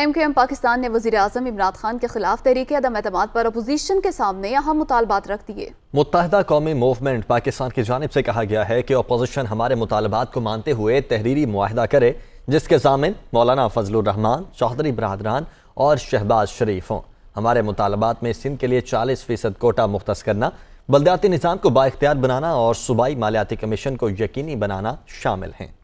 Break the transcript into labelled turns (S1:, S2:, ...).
S1: M के M Pakistan ने वजी अजम इमरान खान के खिलाफ तहरीक अदम एतम पर अपोजीशन के सामने अहम मुतालबात रख दिए
S2: मुतहदा कौमी मूवमेंट पाकिस्तान की जानब से कहा गया है कि अपोजिशन हमारे मुतालबात को मानते हुए तहरीरी माहदा करे जिसके जामिन मौलाना फजलरहमान चौधरी बरदरान और शहबाज शरीफ हों हमारे मुतालबात में सिंध के लिए चालीस फीसद
S3: कोटा मुख्त करना बलदयाती निज़ाम को बाख्तियार बनाना और सूबाई मालियाती कमीशन को यकीनी बनाना शामिल हैं